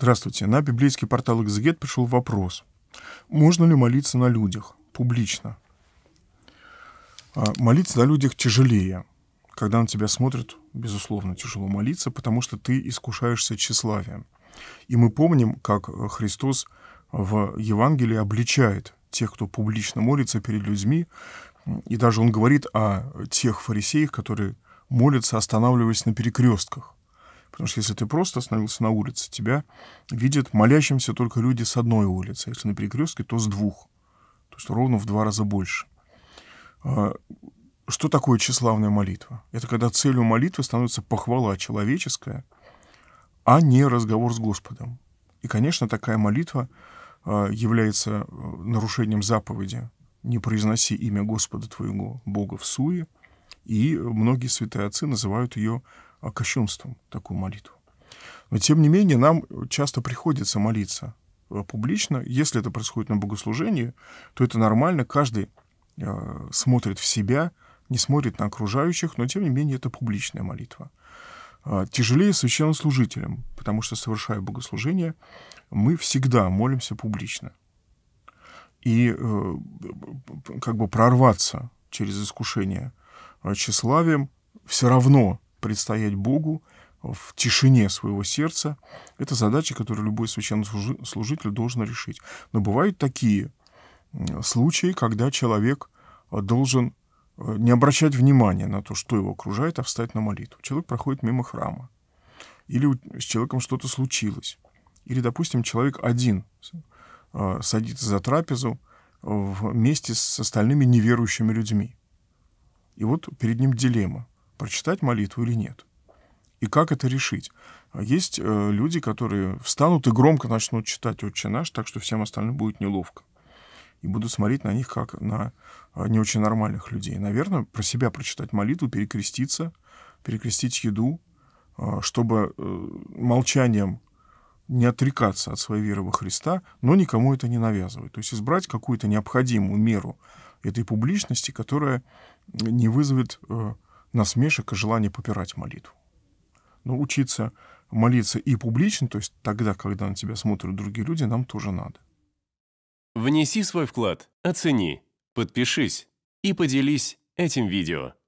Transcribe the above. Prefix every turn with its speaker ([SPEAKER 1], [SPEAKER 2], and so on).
[SPEAKER 1] Здравствуйте. На библейский портал «Экзегет» пришел вопрос. Можно ли молиться на людях публично? А, молиться на людях тяжелее. Когда на тебя смотрят, безусловно, тяжело молиться, потому что ты искушаешься тщеславием. И мы помним, как Христос в Евангелии обличает тех, кто публично молится перед людьми, и даже он говорит о тех фарисеях, которые молятся, останавливаясь на перекрестках. Потому что если ты просто остановился на улице, тебя видят молящимся только люди с одной улицы. А если на перекрестке, то с двух. То есть ровно в два раза больше. А, что такое тщеславная молитва? Это когда целью молитвы становится похвала человеческая, а не разговор с Господом. И, конечно, такая молитва а, является э, нарушением заповеди «Не произноси имя Господа твоего Бога в суе», и многие святые отцы называют ее а кощунством такую молитву. Но, тем не менее, нам часто приходится молиться э, публично. Если это происходит на богослужении, то это нормально. Каждый э, смотрит в себя, не смотрит на окружающих, но, тем не менее, это публичная молитва. Э, тяжелее священнослужителям, потому что, совершая богослужение, мы всегда молимся публично. И э, как бы прорваться через искушение э, тщеславием все равно предстоять Богу в тишине своего сердца, это задача, которую любой священнослужитель должен решить. Но бывают такие случаи, когда человек э, должен э, не обращать внимания на то, что его окружает, а встать на молитву. Человек проходит мимо храма. Или с человеком что-то случилось. Или, допустим, человек один э, садится за трапезу вместе с остальными неверующими людьми. И вот перед ним дилемма прочитать молитву или нет. И как это решить? А есть э, люди, которые встанут и громко начнут читать «Отче наш», так что всем остальным будет неловко. И будут смотреть на них как на э, не очень нормальных людей. Наверное, про себя прочитать молитву, перекреститься, перекрестить еду, э, чтобы э, молчанием не отрекаться от своей веры во Христа, но никому это не навязывать. То есть избрать какую-то необходимую меру этой публичности, которая не вызовет э, насмешек и желание попирать молитву. Но ну, учиться молиться и публично, то есть тогда, когда на тебя смотрят другие люди, нам тоже надо. Внеси свой вклад, оцени, подпишись и поделись этим видео.